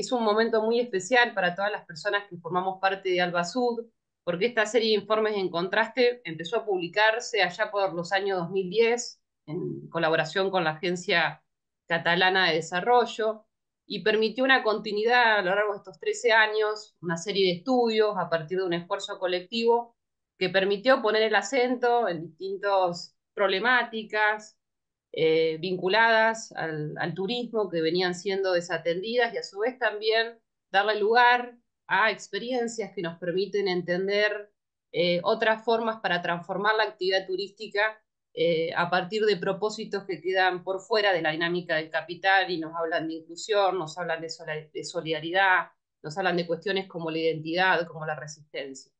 es un momento muy especial para todas las personas que formamos parte de Albasud, porque esta serie de informes en contraste empezó a publicarse allá por los años 2010 en colaboración con la Agencia Catalana de Desarrollo y permitió una continuidad a lo largo de estos 13 años, una serie de estudios a partir de un esfuerzo colectivo que permitió poner el acento en distintas problemáticas, eh, vinculadas al, turismo que venían siendo desatendidas y a su vez también darle lugar a experiencias que nos permiten entender eh, otras formas para transformar la actividad turística eh, a partir de propósitos que quedan por fuera de la dinámica del capital y nos hablan de inclusión, nos hablan de, de solidaridad, nos hablan de cuestiones como la identidad, como la resistencia.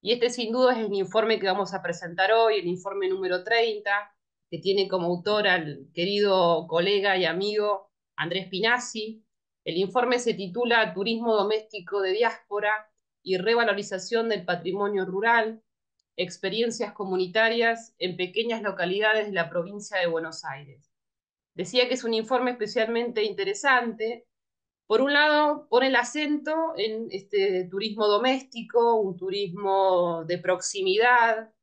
Y este sin duda es el informe que vamos a presentar hoy, el informe número 30, que tiene como autor al querido colega y amigo Andrés Pinazzi. El informe se titula Turismo doméstico de diáspora y revalorización del patrimonio rural, experiencias comunitarias en pequeñas localidades de la provincia de Buenos Aires. Decía que es un informe especialmente interesante. Por un lado, pone el acento en este turismo doméstico, un turismo de proximidad,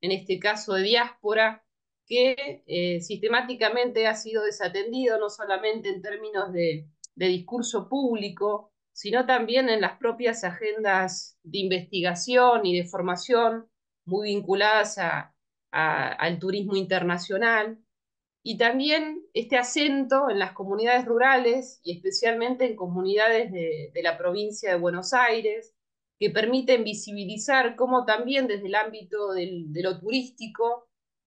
en este caso de diáspora, que eh, sistemáticamente ha sido desatendido, no solamente en términos de, discurso público, sino también en las propias agendas de investigación y de formación muy vinculadas al turismo internacional. Y también este acento en las comunidades rurales y especialmente en comunidades de, la provincia de Buenos Aires, que permiten visibilizar cómo también desde el ámbito de lo turístico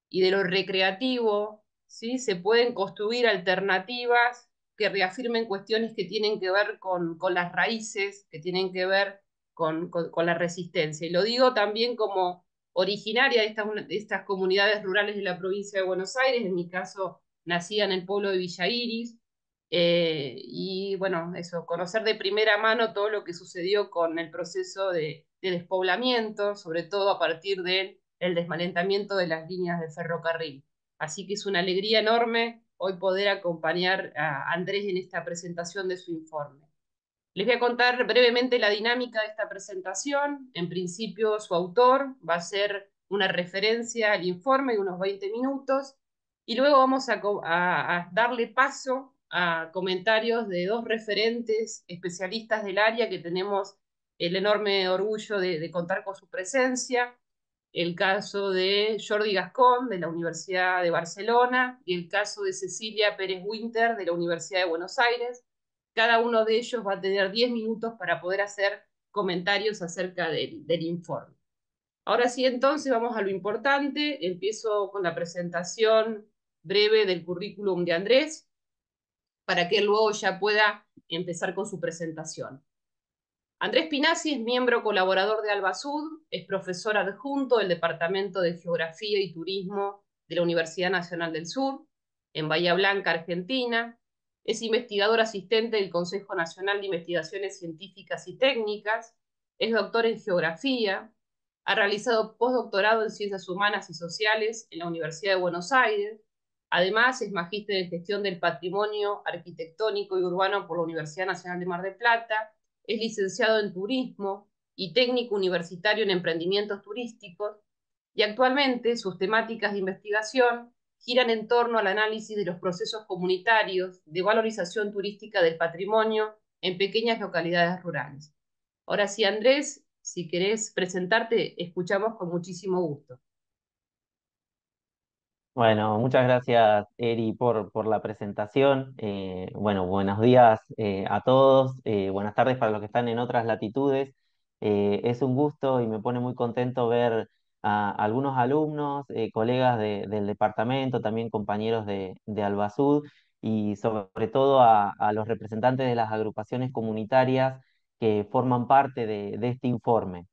y de lo recreativo, ¿sí? se pueden construir alternativas que reafirmen cuestiones que tienen que ver con, las raíces, que tienen que ver con, la resistencia. Y lo digo también como originaria de estas, estas comunidades rurales de la provincia de Buenos Aires, en mi caso nacida en el pueblo de Villa Iris, eh, y bueno, eso, conocer de primera mano todo lo que sucedió con el proceso de, despoblamiento, sobre todo a partir de el desmantelamiento de las líneas de ferrocarril. Así que es una alegría enorme hoy poder acompañar a Andrés en esta presentación de su informe. Les voy a contar brevemente la dinámica de esta presentación. En principio, su autor va a ser una referencia al informe de unos 20 minutos y luego vamos a, darle paso a comentarios de dos referentes especialistas del área que tenemos el enorme orgullo de contar con su presencia el caso de Jordi Gascón de la Universidad de Barcelona y el caso de Cecilia Pérez Winter de la Universidad de Buenos Aires. Cada uno de ellos va a tener 10 minutos para poder hacer comentarios acerca del, informe. Ahora sí, entonces vamos a lo importante. Empiezo con la presentación breve del currículum de Andrés para que luego ya pueda empezar con su presentación. Andrés Pinazzi es miembro colaborador de Albasud, es profesor adjunto del Departamento de Geografía y Turismo de la Universidad Nacional del Sur, en Bahía Blanca, Argentina. Es investigador asistente del Consejo Nacional de Investigaciones Científicas y Técnicas. Es doctor en Geografía. Ha realizado postdoctorado en Ciencias Humanas y Sociales en la Universidad de Buenos Aires. Además, es magíster en Gestión del Patrimonio Arquitectónico y Urbano por la Universidad Nacional de Mar del Plata es licenciado en turismo y técnico universitario en emprendimientos turísticos, y actualmente sus temáticas de investigación giran en torno al análisis de los procesos comunitarios de valorización turística del patrimonio en pequeñas localidades rurales. Ahora sí, Andrés, si querés presentarte, escuchamos con muchísimo gusto. Bueno, muchas gracias, Eri, por, la presentación. Eh, bueno, buenos días eh, a todos, eh, buenas tardes para los que están en otras latitudes. es un gusto y me pone muy contento ver a algunos alumnos, colegas del departamento, también compañeros de, de Albasud y sobre todo a, los representantes de las agrupaciones comunitarias que forman parte de este informe.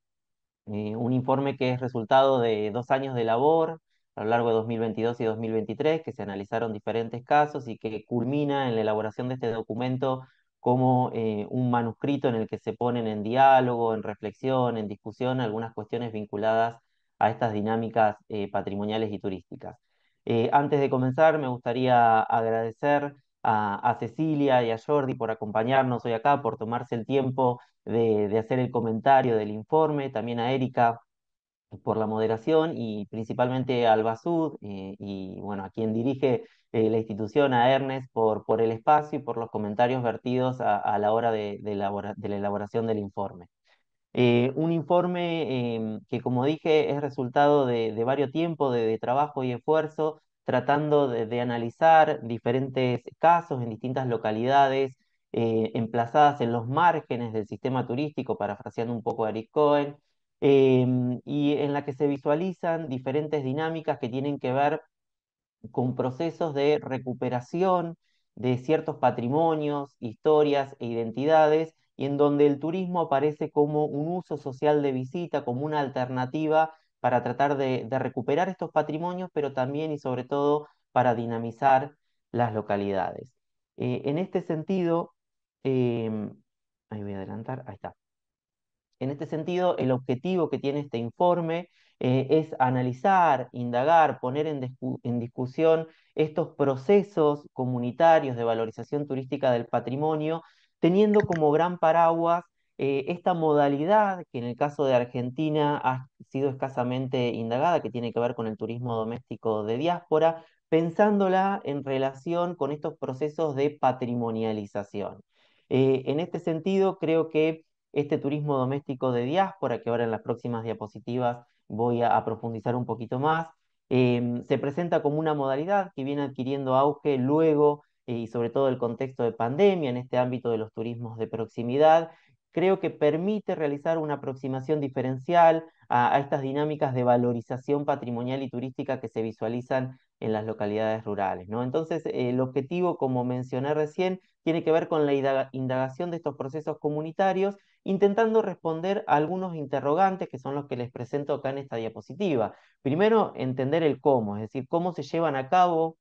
un informe que es resultado de dos años de labor, a lo largo de 2022 y 2023, que se analizaron diferentes casos y que culmina en la elaboración de este documento como eh, un manuscrito en el que se ponen en diálogo, en reflexión, en discusión algunas cuestiones vinculadas a estas dinámicas eh, patrimoniales y turísticas. Eh, antes de comenzar, me gustaría agradecer a, Cecilia y a Jordi por acompañarnos hoy acá, por tomarse el tiempo de hacer el comentario del informe, también a Erika por la moderación y principalmente a Albasud eh, y bueno, a quien dirige eh, la institución, a Ernest, por, por el espacio y por los comentarios vertidos a, la hora de, la elaboración del informe. Eh, un informe em, que, como dije, es resultado de, varios tiempos de, trabajo y esfuerzo, tratando de, analizar diferentes casos en distintas localidades, emplazadas en los márgenes del sistema turístico, parafraseando un poco a Cohen, Em, y en la que se visualizan diferentes dinámicas que tienen que ver con procesos de recuperación de ciertos patrimonios, historias e identidades, y en donde el turismo aparece como un uso social de visita, como una alternativa para tratar de, recuperar estos patrimonios, pero también y sobre todo para dinamizar las localidades. Eh, en este sentido, em, ahí voy a adelantar, ahí está. En este sentido, el objetivo que tiene este informe eh, es analizar, indagar, poner en, discusión estos procesos comunitarios de valorización turística del patrimonio, teniendo como gran paraguas eh, esta modalidad que en el caso de Argentina ha sido escasamente indagada, que tiene que ver con el turismo doméstico de diáspora, pensándola en relación con estos procesos de patrimonialización. Eh, en este sentido, creo que este turismo doméstico de diáspora, que ahora en las próximas diapositivas voy a, profundizar un poquito más, em, se presenta como una modalidad que viene adquiriendo auge luego eh, y sobre todo el contexto de pandemia en este ámbito de los turismos de proximidad. Creo que permite realizar una aproximación diferencial a, estas dinámicas de valorización patrimonial y turística que se visualizan en las localidades rurales. Entonces, el objetivo, como mencioné recién, tiene que ver con la indagación de estos procesos comunitarios intentando responder a algunos interrogantes que son los que les presento acá en esta diapositiva. Primero, entender el cómo, es decir, cómo se llevan a cabo,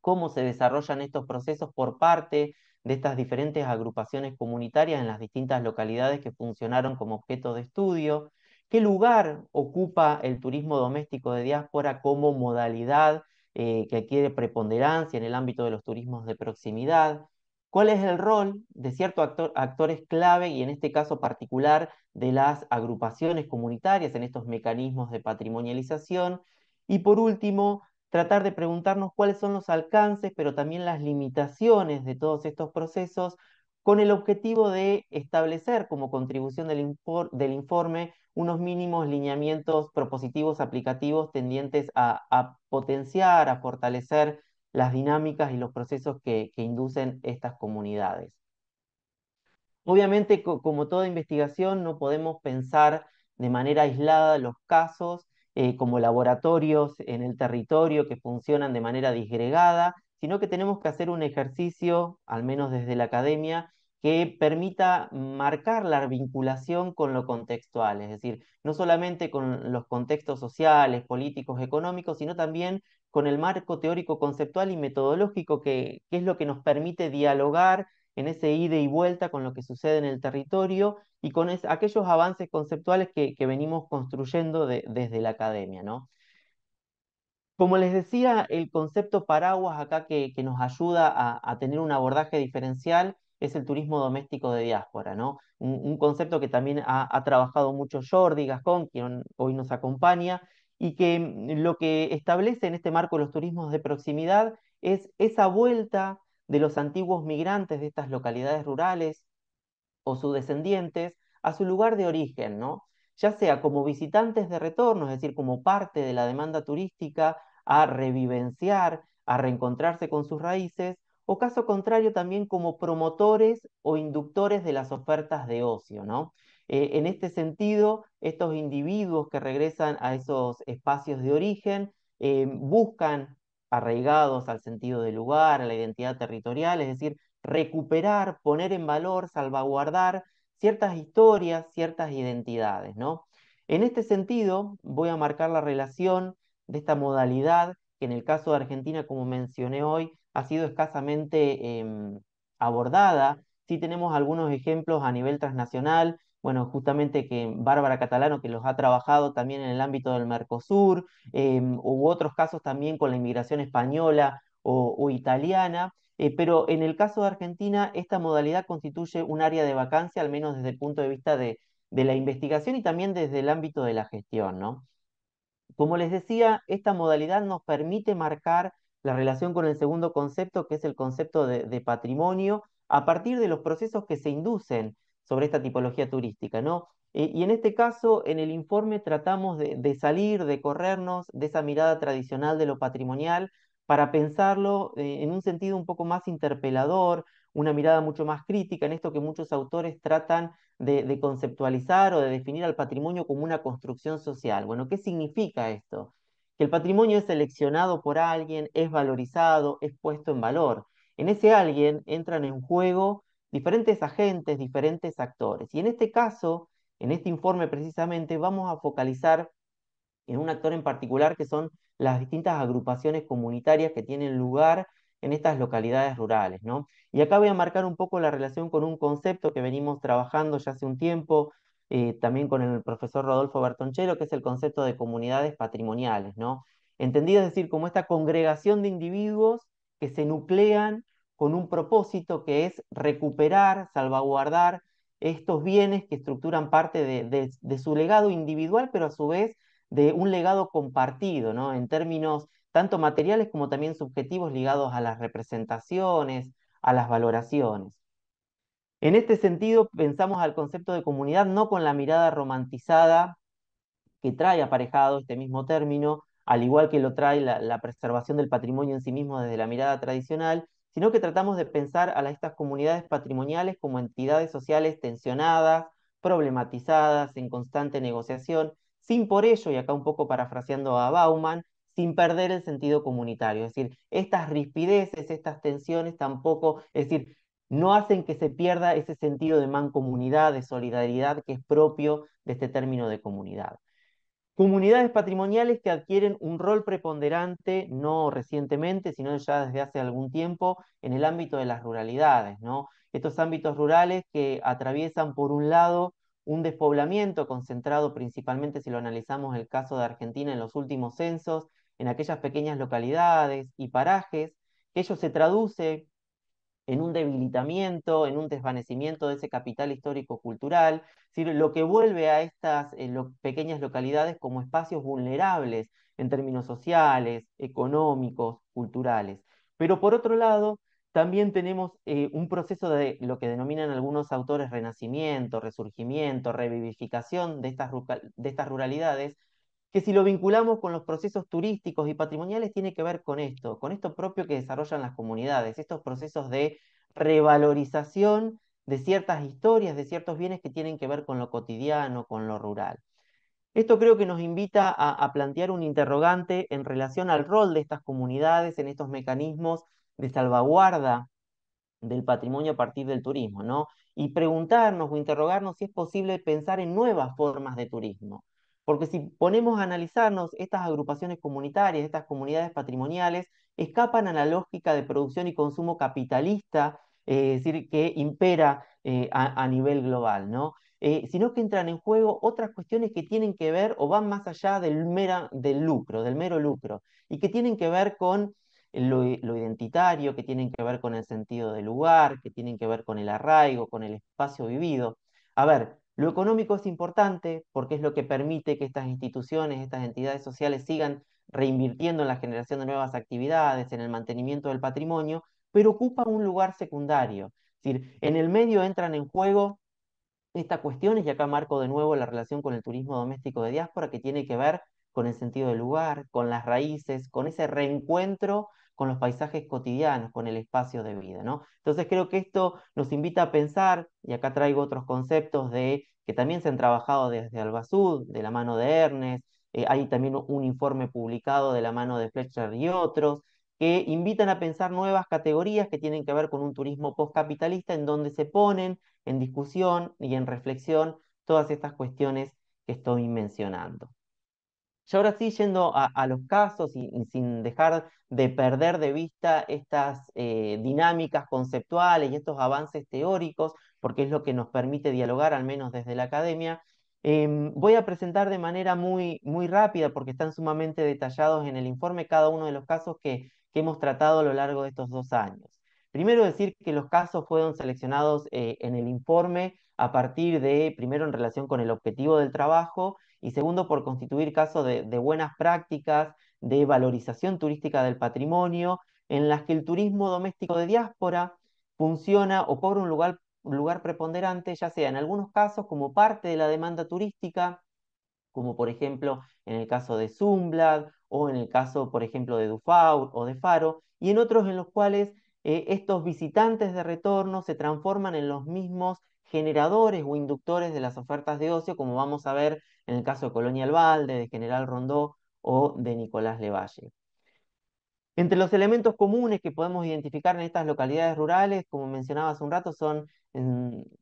cómo se desarrollan estos procesos por parte de estas diferentes agrupaciones comunitarias en las distintas localidades que funcionaron como objeto de estudio, qué lugar ocupa el turismo doméstico de diáspora como modalidad eh, que adquiere preponderancia en el ámbito de los turismos de proximidad, cuál es el rol de ciertos actores clave y en este caso particular de las agrupaciones comunitarias en estos mecanismos de patrimonialización. Y por último, tratar de preguntarnos cuáles son los alcances, pero también las limitaciones de todos estos procesos con el objetivo de establecer como contribución del, informe unos mínimos lineamientos propositivos aplicativos tendientes a potenciar, a fortalecer las dinámicas y los procesos que, inducen estas comunidades. Obviamente, como toda investigación, no podemos pensar de manera aislada los casos eh, como laboratorios en el territorio que funcionan de manera disgregada, sino que tenemos que hacer un ejercicio, al menos desde la academia, que permita marcar la vinculación con lo contextual, es decir, no solamente con los contextos sociales, políticos, económicos, sino también con el marco teórico, conceptual y metodológico que, es lo que nos permite dialogar en ese ida y vuelta con lo que sucede en el territorio y con aquellos avances conceptuales que, venimos construyendo desde la academia. ¿no? Como les decía, el concepto paraguas acá que, nos ayuda a, tener un abordaje diferencial es el turismo doméstico de diáspora, ¿no? Un, concepto que también ha, ha, trabajado mucho Jordi Gascón, quien hoy nos acompaña, y que lo que establece en este marco los turismos de proximidad es esa vuelta de los antiguos migrantes de estas localidades rurales o sus descendientes a su lugar de origen, ¿no? ya sea como visitantes de retorno, es decir, como parte de la demanda turística, a revivenciar, a reencontrarse con sus raíces, o caso contrario también como promotores o inductores de las ofertas de ocio, ¿no? Eh, en este sentido, estos individuos que regresan a esos espacios de origen eh, buscan arraigados al sentido del lugar, a la identidad territorial, es decir, recuperar, poner en valor, salvaguardar ciertas historias, ciertas identidades, En este sentido, voy a marcar la relación de esta modalidad que en el caso de Argentina, como mencioné hoy, ha sido escasamente em, abordada. Sí tenemos algunos ejemplos a nivel transnacional bueno, justamente que Bárbara Catalano, que los ha trabajado también en el ámbito del Mercosur, hubo em, otros casos también con la inmigración española o, italiana, eh, pero en el caso de Argentina, esta modalidad constituye un área de vacancia, al menos desde el punto de vista de, la investigación y también desde el ámbito de la gestión, Como les decía, esta modalidad nos permite marcar la relación con el segundo concepto, que es el concepto de patrimonio, a partir de los procesos que se inducen sobre esta tipología turística, ¿no? Eh, y en este caso, en el informe tratamos de, salir, de corrernos de esa mirada tradicional de lo patrimonial para pensarlo eh, en un sentido un poco más interpelador, una mirada mucho más crítica en esto que muchos autores tratan de, de, conceptualizar o de definir al patrimonio como una construcción social. Bueno, ¿qué significa esto? Que el patrimonio es seleccionado por alguien, es valorizado, es puesto en valor. En ese alguien entran en juego diferentes agentes, diferentes actores. Y en este caso, en este informe precisamente, vamos a focalizar en un actor en particular que son las distintas agrupaciones comunitarias que tienen lugar en estas localidades rurales. ¿no? Y acá voy a marcar un poco la relación con un concepto que venimos trabajando ya hace un tiempo, eh, también con el profesor Rodolfo Bertonchero, que es el concepto de comunidades patrimoniales. ¿no? Entendido es decir, como esta congregación de individuos que se nuclean con un propósito que es recuperar, salvaguardar estos bienes que estructuran parte de, su legado individual, pero a su vez de un legado compartido, ¿no? En términos tanto materiales como también subjetivos ligados a las representaciones, a las valoraciones. En este sentido, pensamos al concepto de comunidad no con la mirada romantizada que trae aparejado este mismo término, al igual que lo trae la preservación del patrimonio en sí mismo desde la mirada tradicional, sino que tratamos de pensar a estas comunidades patrimoniales como entidades sociales tensionadas, problematizadas, en constante negociación, sin por ello, y acá un poco parafraseando a Bauman, sin perder el sentido comunitario. Es decir, estas rispideces, estas tensiones tampoco, es decir, no hacen que se pierda ese sentido de mancomunidad, de solidaridad que es propio de este término de comunidad. Comunidades patrimoniales que adquieren un rol preponderante, no recientemente, sino ya desde hace algún tiempo, en el ámbito de las ruralidades, ¿no? Estos ámbitos rurales que atraviesan, por un lado, un despoblamiento concentrado principalmente, si lo analizamos el caso de Argentina en los últimos censos, en aquellas pequeñas localidades y parajes, que ello se traduce en un debilitamiento, en un desvanecimiento de ese capital histórico-cultural, lo que vuelve a estas eh, pequeñas localidades como espacios vulnerables en términos sociales, económicos, culturales. Pero por otro lado, también tenemos eh, un proceso de lo que denominan algunos autores renacimiento, resurgimiento, revivificación de estas, de estas ruralidades, que si lo vinculamos con los procesos turísticos y patrimoniales, tiene que ver con esto, con esto propio que desarrollan las comunidades, estos procesos de revalorización de ciertas historias, de ciertos bienes que tienen que ver con lo cotidiano, con lo rural. Esto creo que nos invita a, plantear un interrogante en relación al rol de estas comunidades en estos mecanismos de salvaguarda del patrimonio a partir del turismo, ¿no? Y preguntarnos o interrogarnos si es posible pensar en nuevas formas de turismo porque si ponemos a analizarnos, estas agrupaciones comunitarias, estas comunidades patrimoniales, escapan a la lógica de producción y consumo capitalista, eh, es decir, que impera eh, a, nivel global, ¿no? Eh, sino que entran en juego otras cuestiones que tienen que ver o van más allá del, del lucro, del mero lucro, y que tienen que ver con lo, identitario, que tienen que ver con el sentido del lugar, que tienen que ver con el arraigo, con el espacio vivido. A ver, lo económico es importante porque es lo que permite que estas instituciones, estas entidades sociales sigan reinvirtiendo en la generación de nuevas actividades, en el mantenimiento del patrimonio, pero ocupa un lugar secundario. Es decir, en el medio entran en juego estas cuestiones, y acá marco de nuevo la relación con el turismo doméstico de diáspora, que tiene que ver con el sentido del lugar, con las raíces, con ese reencuentro con los paisajes cotidianos, con el espacio de vida. ¿no? Entonces creo que esto nos invita a pensar, y acá traigo otros conceptos de que también se han trabajado desde Albazud, de la mano de Ernest, eh, hay también un informe publicado de la mano de Fletcher y otros, que invitan a pensar nuevas categorías que tienen que ver con un turismo postcapitalista en donde se ponen en discusión y en reflexión todas estas cuestiones que estoy mencionando. Y ahora sí, yendo a, los casos y, sin dejar de perder de vista estas eh, dinámicas conceptuales y estos avances teóricos, porque es lo que nos permite dialogar, al menos desde la academia, em, voy a presentar de manera muy, muy rápida, porque están sumamente detallados en el informe cada uno de los casos que, hemos tratado a lo largo de estos dos años. Primero decir que los casos fueron seleccionados eh, en el informe a partir de, primero, en relación con el objetivo del trabajo y segundo, por constituir casos de, buenas prácticas, de valorización turística del patrimonio, en las que el turismo doméstico de diáspora funciona o cobra un lugar, lugar preponderante, ya sea en algunos casos como parte de la demanda turística, como por ejemplo en el caso de Zumblad o en el caso, por ejemplo, de Dufault o de Faro, y en otros en los cuales eh, estos visitantes de retorno se transforman en los mismos generadores o inductores de las ofertas de ocio, como vamos a ver en el caso de Colonia Albalde, de General Rondó o de Nicolás Levalle. Entre los elementos comunes que podemos identificar en estas localidades rurales, como mencionaba hace un rato, son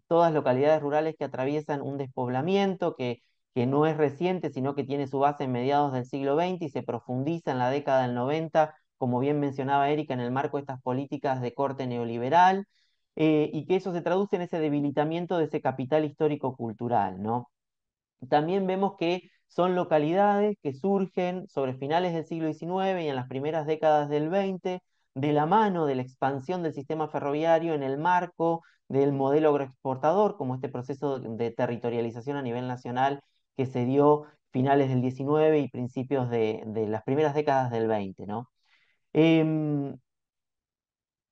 todas localidades rurales que atraviesan un despoblamiento que, que no es reciente, sino que tiene su base en mediados del siglo XX y se profundiza en la década del 90, como bien mencionaba Erika, en el marco de estas políticas de corte neoliberal eh, y que eso se traduce en ese debilitamiento de ese capital histórico-cultural, ¿no? También vemos que son localidades que surgen sobre finales del siglo XIX y en las primeras décadas del XX, de la mano de la expansión del sistema ferroviario en el marco del modelo agroexportador, como este proceso de territorialización a nivel nacional que se dio finales del XIX y principios de, las primeras décadas del XX, ¿no? Em,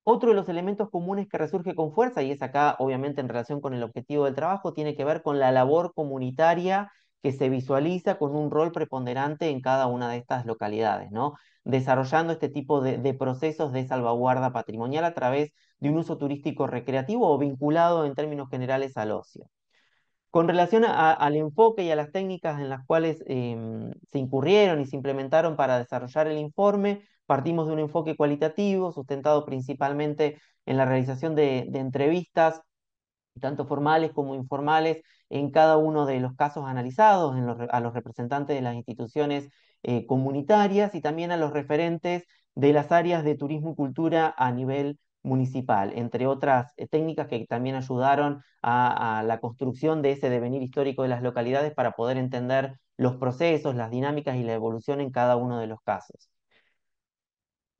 otro de los elementos comunes que resurge con fuerza, y es acá obviamente en relación con el objetivo del trabajo, tiene que ver con la labor comunitaria que se visualiza con un rol preponderante en cada una de estas localidades, ¿no? desarrollando este tipo de, procesos de salvaguarda patrimonial a través de un uso turístico recreativo o vinculado en términos generales al ocio. Con relación al enfoque y a las técnicas en las cuales em, se incurrieron y se implementaron para desarrollar el informe, Partimos de un enfoque cualitativo, sustentado principalmente en la realización de, entrevistas, tanto formales como informales, en cada uno de los casos analizados, a los representantes de las instituciones eh, comunitarias y también a los referentes de las áreas de turismo y cultura a nivel municipal, entre otras eh, técnicas que también ayudaron a, la construcción de ese devenir histórico de las localidades para poder entender los procesos, las dinámicas y la evolución en cada uno de los casos.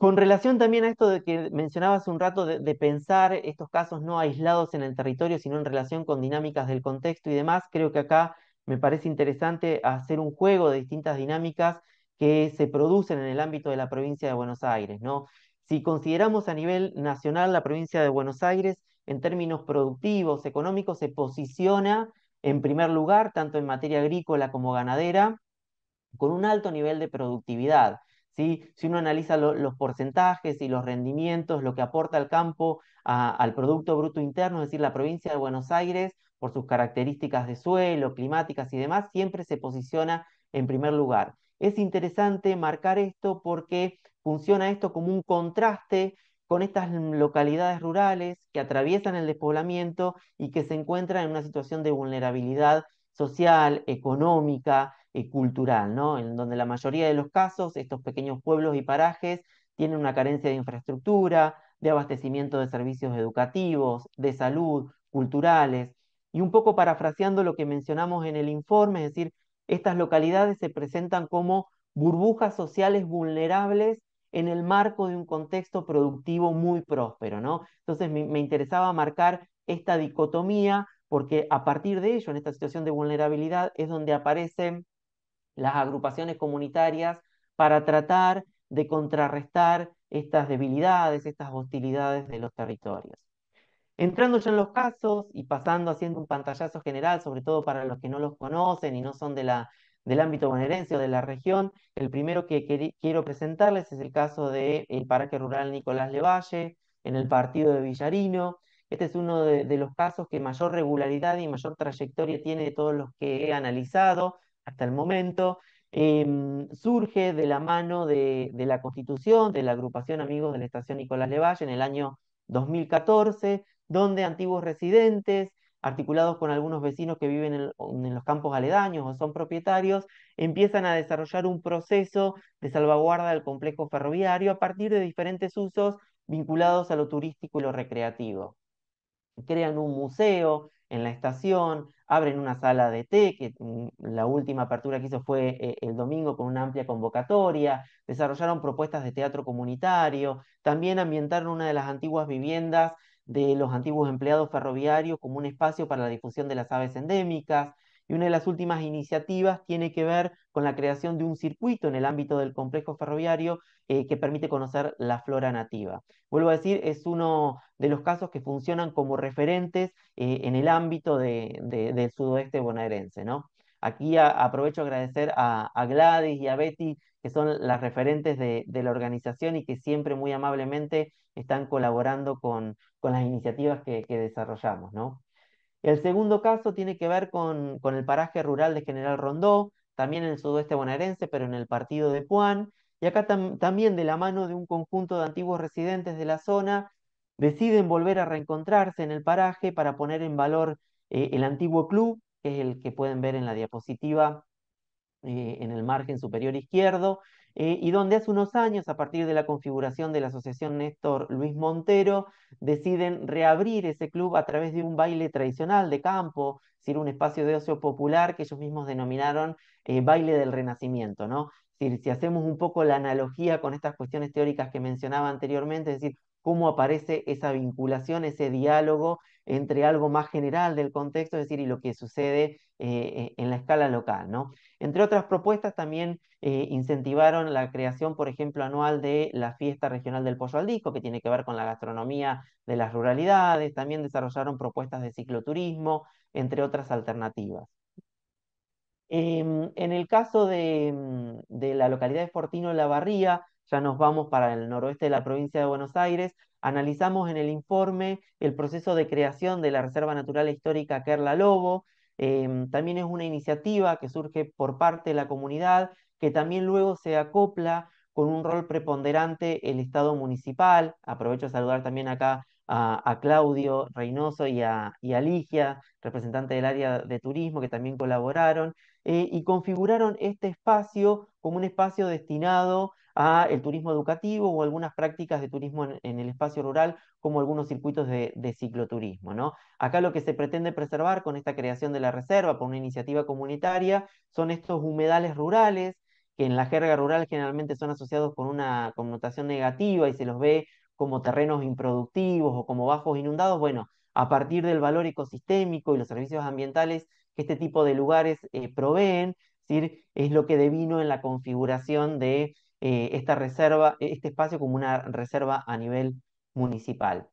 Con relación también a esto de que mencionabas un rato de, pensar estos casos no aislados en el territorio, sino en relación con dinámicas del contexto y demás, creo que acá me parece interesante hacer un juego de distintas dinámicas que se producen en el ámbito de la provincia de Buenos Aires, ¿no? Si consideramos a nivel nacional la provincia de Buenos Aires, en términos productivos, económicos, se posiciona en primer lugar, tanto en materia agrícola como ganadera, con un alto nivel de productividad. Si uno analiza los porcentajes y los rendimientos, lo que aporta el campo al Producto Bruto Interno, es decir, la provincia de Buenos Aires, por sus características de suelo, climáticas y demás, siempre se posiciona en primer lugar. Es interesante marcar esto porque funciona esto como un contraste con estas localidades rurales que atraviesan el despoblamiento y que se encuentran en una situación de vulnerabilidad social, económica, eh, cultural, ¿no? En donde la mayoría de los casos estos pequeños pueblos y parajes tienen una carencia de infraestructura, de abastecimiento de servicios educativos, de salud, culturales. Y un poco parafraseando lo que mencionamos en el informe, es decir, estas localidades se presentan como burbujas sociales vulnerables en el marco de un contexto productivo muy próspero, ¿no? Entonces me, interesaba marcar esta dicotomía porque a partir de ello, en esta situación de vulnerabilidad, es donde aparecen las agrupaciones comunitarias para tratar de contrarrestar estas debilidades, estas hostilidades de los territorios. Entrando ya en los casos y pasando haciendo un pantallazo general, sobre todo para los que no los conocen y no son del ámbito bonaerense o de la región, el primero que, quiero presentarles es el caso del Parque Rural Nicolás Levalle, en el partido de Villarino. Este es uno de los casos que mayor regularidad y mayor trayectoria tiene de todos los que he analizado hasta el momento, em, surge de la mano de, la Constitución, de la agrupación Amigos de la Estación Nicolás Levalle en el año 2014, donde antiguos residentes, articulados con algunos vecinos que viven en, los campos aledaños o son propietarios, empiezan a desarrollar un proceso de salvaguarda del complejo ferroviario a partir de diferentes usos vinculados a lo turístico y lo recreativo. Crean un museo en la estación, abren una sala de té, que mm, la última apertura que hizo fue eh, el domingo con una amplia convocatoria, desarrollaron propuestas de teatro comunitario, también ambientaron una de las antiguas viviendas de los antiguos empleados ferroviarios como un espacio para la difusión de las aves endémicas, y una de las últimas iniciativas tiene que ver con la creación de un circuito en el ámbito del complejo ferroviario eh, que permite conocer la flora nativa. Vuelvo a decir, es uno de los casos que funcionan como referentes eh, en el ámbito del sudoeste bonaerense. Aquí aprovecho a agradecer a, Gladys y a Betty, que son las referentes de, la organización y que siempre muy amablemente están colaborando con, con las iniciativas que, desarrollamos. El segundo caso tiene que ver con, el paraje rural de General Rondó, también en el sudoeste bonaerense, pero en el partido de Puan, y acá también de la mano de un conjunto de antiguos residentes de la zona, deciden volver a reencontrarse en el paraje para poner en valor eh, el antiguo club, que es el que pueden ver en la diapositiva eh, en el margen superior izquierdo, eh, y donde hace unos años, a partir de la configuración de la Asociación Néstor Luis Montero, deciden reabrir ese club a través de un baile tradicional de campo, es decir, un espacio de ocio popular que ellos mismos denominaron eh, baile del renacimiento, ¿no? decir, si hacemos un poco la analogía con estas cuestiones teóricas que mencionaba anteriormente, es decir, cómo aparece esa vinculación, ese diálogo entre algo más general del contexto, es decir, y lo que sucede eh, en la escala local. ¿no? Entre otras propuestas, también eh, incentivaron la creación, por ejemplo, anual de la fiesta regional del pollo al disco, que tiene que ver con la gastronomía de las ruralidades, también desarrollaron propuestas de cicloturismo, entre otras alternativas. Em, en el caso de, mm, de la localidad de Fortino La Barría, ya nos vamos para el noroeste de la provincia de Buenos Aires, Analizamos en el informe el proceso de creación de la Reserva Natural Histórica Kerla Lobo. Em, también es una iniciativa que surge por parte de la comunidad, que también luego se acopla con un rol preponderante el Estado municipal. Aprovecho a saludar también acá a, Claudio Reynoso y a, Ligia, representante del área de turismo, que también colaboraron, eh, y configuraron este espacio como un espacio destinado a el turismo educativo o algunas prácticas de turismo en, el espacio rural, como algunos circuitos de, cicloturismo. ¿no? Acá lo que se pretende preservar con esta creación de la reserva por una iniciativa comunitaria son estos humedales rurales, que en la jerga rural generalmente son asociados con una connotación negativa y se los ve como terrenos improductivos o como bajos inundados. Bueno, a partir del valor ecosistémico y los servicios ambientales que este tipo de lugares eh, proveen, es lo que devino en la configuración de eh, esta reserva, e, este espacio como una reserva a nivel municipal.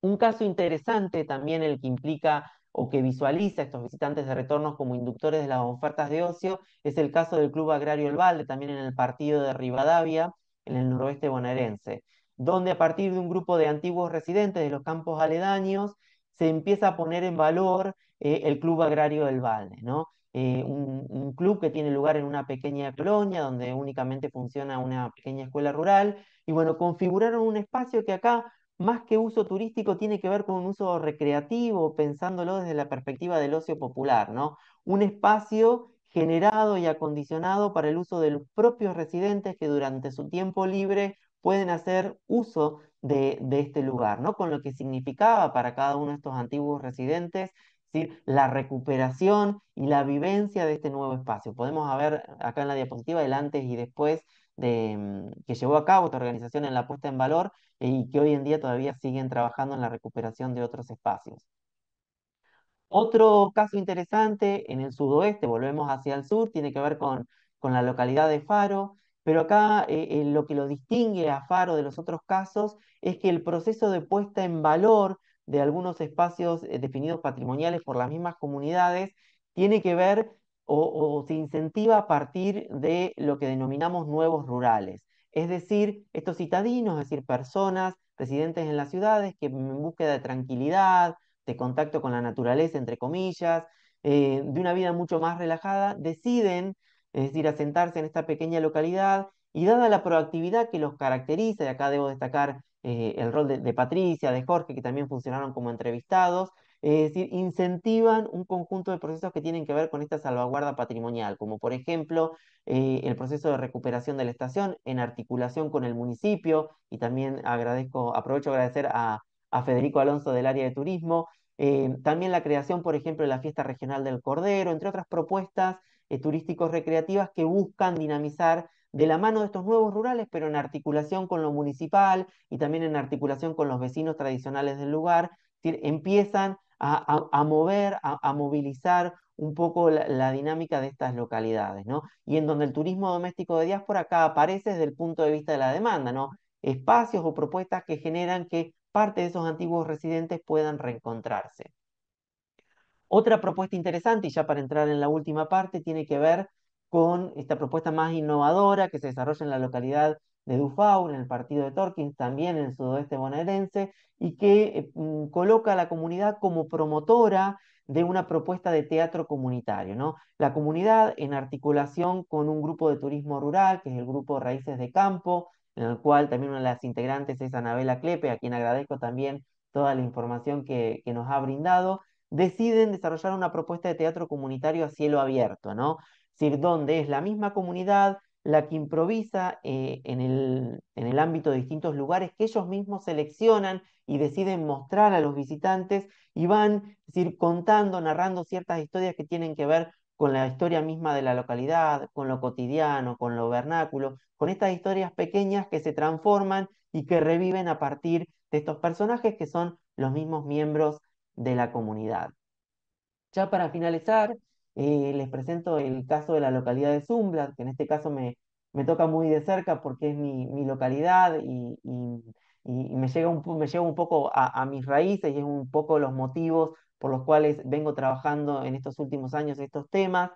Un caso interesante también el que implica o que visualiza a estos visitantes de retornos como inductores de las ofertas de ocio es el caso del Club Agrario El Valde, también en el partido de Rivadavia, en el noroeste bonaerense, donde a partir de un grupo de antiguos residentes de los campos aledaños se empieza a poner en valor eh, el Club Agrario El Valde, ¿no? Eh, un, club que tiene lugar en una pequeña colonia donde únicamente funciona una pequeña escuela rural. Y bueno, configuraron un espacio que acá, más que uso turístico, tiene que ver con un uso recreativo, pensándolo desde la perspectiva del ocio popular, ¿no? Un espacio generado y acondicionado para el uso de los propios residentes que durante su tiempo libre pueden hacer uso de, de este lugar, ¿no? Con lo que significaba para cada uno de estos antiguos residentes decir, la recuperación y la vivencia de este nuevo espacio. Podemos ver acá en la diapositiva el antes y después de, mm, que llevó a cabo esta organización en la puesta en valor eh, y que hoy en día todavía siguen trabajando en la recuperación de otros espacios. Otro caso interesante en el sudoeste, volvemos hacia el sur, tiene que ver con, la localidad de Faro, pero acá eh, eh, lo que lo distingue a Faro de los otros casos es que el proceso de puesta en valor de algunos espacios eh, definidos patrimoniales por las mismas comunidades, tiene que ver o, se incentiva a partir de lo que denominamos nuevos rurales. Es decir, estos citadinos, es decir, personas residentes en las ciudades que en búsqueda de tranquilidad, de contacto con la naturaleza, entre comillas, eh, de una vida mucho más relajada, deciden, es decir, asentarse en esta pequeña localidad y dada la proactividad que los caracteriza, y acá debo destacar eh, el rol de, Patricia, de Jorge, que también funcionaron como entrevistados, es decir, incentivan un conjunto de procesos que tienen que ver con esta salvaguarda patrimonial, como por ejemplo eh, el proceso de recuperación de la estación en articulación con el municipio, y también agradezco, aprovecho agradecer a, Federico Alonso del área de turismo, eh, también la creación, por ejemplo, de la fiesta regional del Cordero, entre otras propuestas eh, turísticos recreativas que buscan dinamizar de la mano de estos nuevos rurales, pero en articulación con lo municipal y también en articulación con los vecinos tradicionales del lugar, empiezan a, mover, a, movilizar un poco la, la, dinámica de estas localidades, ¿no? Y en donde el turismo doméstico de diáspora acá aparece desde el punto de vista de la demanda, ¿no? Espacios o propuestas que generan que parte de esos antiguos residentes puedan reencontrarse. Otra propuesta interesante, y ya para entrar en la última parte, tiene que ver con esta propuesta más innovadora que se desarrolla en la localidad de Dufau, en el partido de Torkins, también en el sudoeste bonaerense, y que eh, mm, coloca a la comunidad como promotora de una propuesta de teatro comunitario. ¿no? La comunidad, en articulación con un grupo de turismo rural, que es el grupo Raíces de Campo, en el cual también una de las integrantes es Anabela Clepe, a quien agradezco también toda la información que, que nos ha brindado, deciden desarrollar una propuesta de teatro comunitario a cielo abierto, ¿no? decir, donde es la misma comunidad la que improvisa eh, en, el, ámbito de distintos lugares que ellos mismos seleccionan y deciden mostrar a los visitantes y van contando, narrando ciertas historias que tienen que ver con la historia misma de la localidad, con lo cotidiano, con lo vernáculo, con estas historias pequeñas que se transforman y que reviven a partir de estos personajes que son los mismos miembros de la comunidad. Ya para finalizar, eh, les presento el caso de la localidad de Zumbla, que en este caso me, toca muy de cerca porque es mi, mi localidad y, me, llega un, me lleva un poco a, mis raíces y es un poco los motivos por los cuales vengo trabajando en estos últimos años estos temas.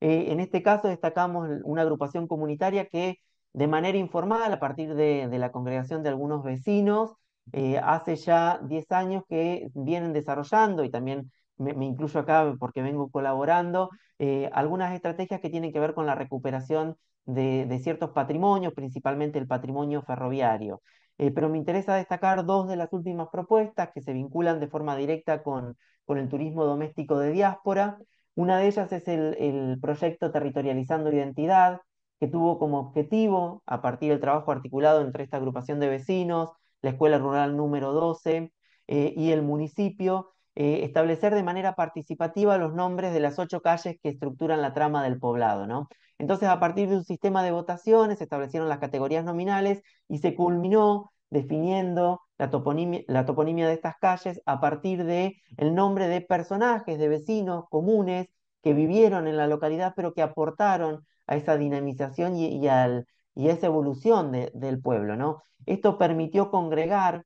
Eh, en este caso destacamos una agrupación comunitaria que de manera informal, a partir de, la congregación de algunos vecinos, eh, hace ya 10 años que vienen desarrollando y también me, incluyo acá porque vengo colaborando, eh, algunas estrategias que tienen que ver con la recuperación de, ciertos patrimonios, principalmente el patrimonio ferroviario. Eh, pero me interesa destacar dos de las últimas propuestas que se vinculan de forma directa con, el turismo doméstico de diáspora. Una de ellas es el, proyecto Territorializando Identidad, que tuvo como objetivo, a partir del trabajo articulado entre esta agrupación de vecinos, la Escuela Rural número 12 eh, y el municipio, eh, establecer de manera participativa los nombres de las ocho calles que estructuran la trama del poblado, ¿no? Entonces, a partir de un sistema de votaciones, se establecieron las categorías nominales y se culminó definiendo la toponimia, la toponimia de estas calles a partir del el nombre de personajes, de vecinos comunes que vivieron en la localidad, pero que aportaron a esa dinamización y, al, y a esa evolución del pueblo, ¿no? Esto permitió congregar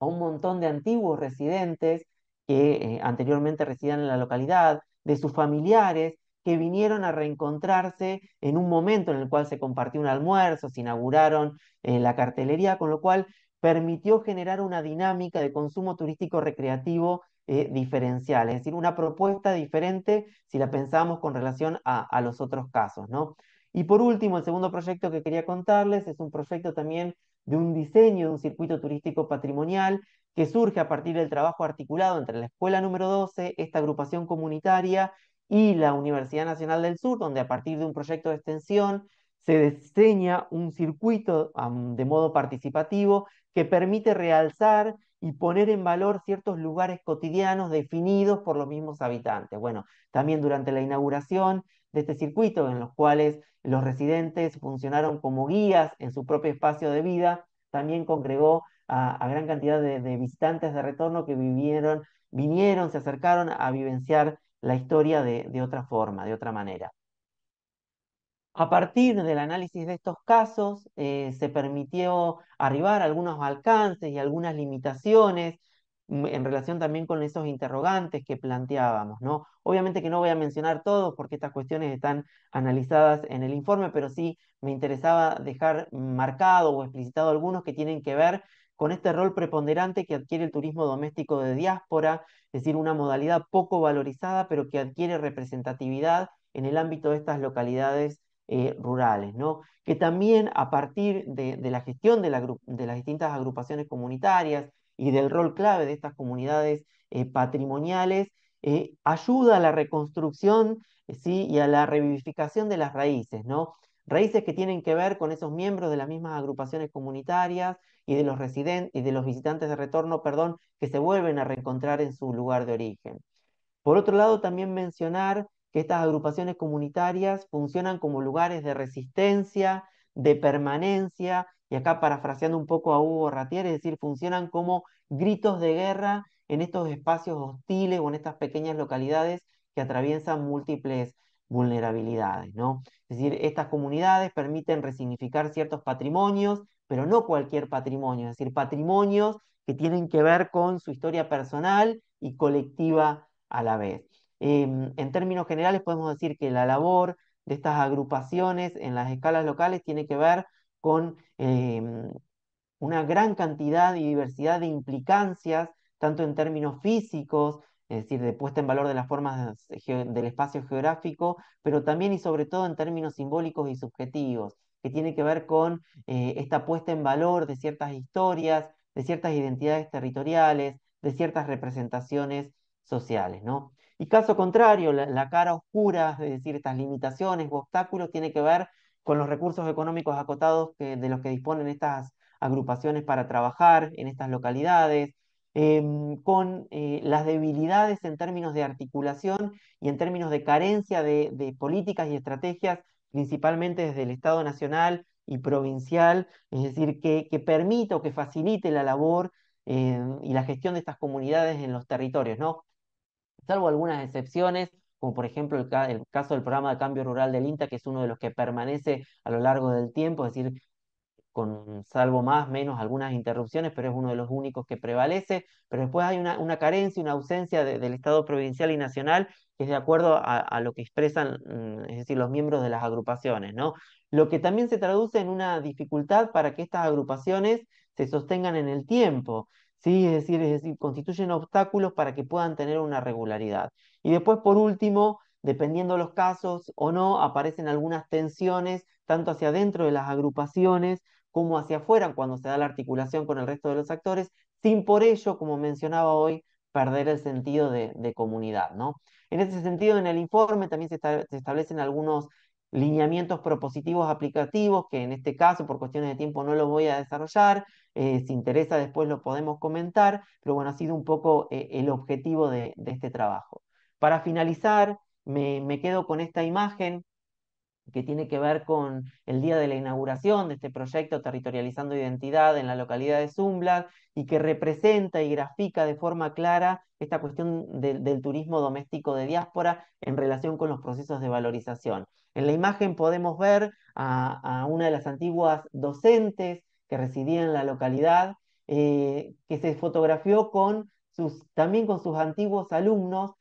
a un montón de antiguos residentes que eh, anteriormente residían en la localidad, de sus familiares que vinieron a reencontrarse en un momento en el cual se compartió un almuerzo, se inauguraron eh, la cartelería, con lo cual permitió generar una dinámica de consumo turístico recreativo eh, diferencial, es decir, una propuesta diferente si la pensamos con relación a, los otros casos. Y por último, el segundo proyecto que quería contarles es un proyecto también de un diseño de un circuito turístico patrimonial que surge a partir del trabajo articulado entre la Escuela número 12, esta agrupación comunitaria, y la Universidad Nacional del Sur, donde a partir de un proyecto de extensión se diseña un circuito de modo participativo que permite realzar y poner en valor ciertos lugares cotidianos definidos por los mismos habitantes. Bueno, también durante la inauguración de este circuito, en los cuales los residentes funcionaron como guías en su propio espacio de vida, también congregó a, gran cantidad de, visitantes de retorno que vivieron, vinieron, se acercaron a vivenciar la historia de, otra forma, de otra manera. A partir del análisis de estos casos, eh, se permitió arribar a algunos alcances y algunas limitaciones mm, en relación también con esos interrogantes que planteábamos, ¿no? Obviamente que no voy a mencionar todos porque estas cuestiones están analizadas en el informe, pero sí me interesaba dejar marcado o explicitado algunos que tienen que ver con este rol preponderante que adquiere el turismo doméstico de diáspora, es decir, una modalidad poco valorizada, pero que adquiere representatividad en el ámbito de estas localidades eh, rurales, ¿no? que también a partir de, la gestión de, las distintas agrupaciones comunitarias y del rol clave de estas comunidades eh, patrimoniales, eh, ayuda a la reconstrucción ¿sí? y a la revivificación de las raíces. ¿no? Raíces que tienen que ver con esos miembros de las mismas agrupaciones comunitarias y de los residentes y de los visitantes de retorno, perdón, que se vuelven a reencontrar en su lugar de origen. Por otro lado, también mencionar que estas agrupaciones comunitarias funcionan como lugares de resistencia, de permanencia, y acá parafraseando un poco a Hugo Ratier, es decir, funcionan como gritos de guerra en estos espacios hostiles o en estas pequeñas localidades que atraviesan múltiples vulnerabilidades, ¿no? Es decir, estas comunidades permiten resignificar ciertos patrimonios, pero no cualquier patrimonio, es decir, patrimonios que tienen que ver con su historia personal y colectiva a la vez. Em, en términos generales podemos decir que la labor de estas agrupaciones en las escalas locales tiene que ver con em, una gran cantidad y diversidad de implicancias, tanto en términos físicos es decir, de puesta en valor de las formas del espacio geográfico, pero también y sobre todo en términos simbólicos y subjetivos, que tiene que ver con eh, esta puesta en valor de ciertas historias, de ciertas identidades territoriales, de ciertas representaciones sociales, Y caso contrario, la, cara oscura, de decir, estas limitaciones u obstáculos, tiene que ver con los recursos económicos acotados de los que disponen estas agrupaciones para trabajar en estas localidades, Em, con eh, las debilidades en términos de articulación y en términos de carencia de, políticas y estrategias, principalmente desde el Estado Nacional y provincial, es decir, que, que permita o que facilite la labor em, y la gestión de estas comunidades en los territorios, ¿no? Salvo algunas excepciones, como por ejemplo el, caso del programa de cambio rural del INTA, que es uno de los que permanece a lo largo del tiempo, es decir, con salvo más, menos algunas interrupciones, pero es uno de los únicos que prevalece. Pero después hay una, una carencia, una ausencia del Estado provincial y nacional, que es de acuerdo a, lo que expresan, mm, es decir, los miembros de las agrupaciones, Lo que también se traduce en una dificultad para que estas agrupaciones se sostengan en el tiempo, ¿sí? Es decir, es decir constituyen obstáculos para que puedan tener una regularidad. Y después, por último, dependiendo los casos o no, aparecen algunas tensiones, tanto hacia adentro de las agrupaciones como hacia afuera cuando se da la articulación con el resto de los actores, sin por ello, como mencionaba hoy, perder el sentido de, comunidad. ¿no? En ese sentido, en el informe también se, establecen algunos lineamientos propositivos aplicativos, que en este caso por cuestiones de tiempo no los voy a desarrollar, eh, si interesa después lo podemos comentar, pero bueno, ha sido un poco eh, el objetivo de, este trabajo. Para finalizar, me, quedo con esta imagen que tiene que ver con el día de la inauguración de este proyecto Territorializando Identidad en la localidad de Zumblad y que representa y grafica de forma clara esta cuestión del turismo doméstico de diáspora en relación con los procesos de valorización. En la imagen podemos ver a, una de las antiguas docentes que residía en la localidad, eh, que se fotografió con sus, también con sus antiguos alumnos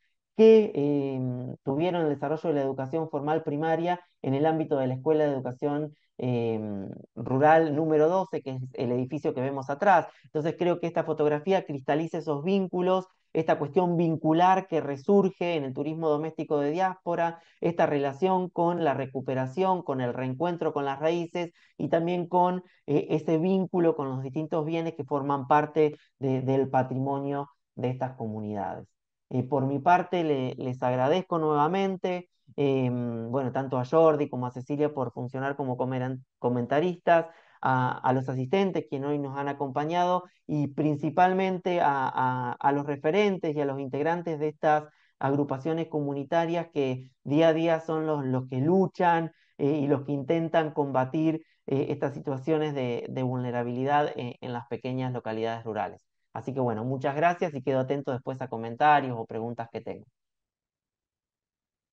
que em, tuvieron el desarrollo de la educación formal primaria en el ámbito de la Escuela de Educación em, Rural número 12, que es el edificio que vemos atrás. Entonces creo que esta fotografía cristaliza esos vínculos, esta cuestión vincular que resurge en el turismo doméstico de diáspora, esta relación con la recuperación, con el reencuentro con las raíces y también con eh, ese vínculo con los distintos bienes que forman parte del patrimonio de estas comunidades. Eh, por mi parte, les agradezco nuevamente, em, bueno, tanto a Jordi como a Cecilia por funcionar como comentaristas, a, los asistentes que hoy nos han acompañado y principalmente a, los referentes y a los integrantes de estas agrupaciones comunitarias que día a día son los, los que luchan eh, y los que intentan combatir eh, estas situaciones de, vulnerabilidad en las pequeñas localidades rurales. Así que bueno, muchas gracias y quedo atento después a comentarios o preguntas que tengo.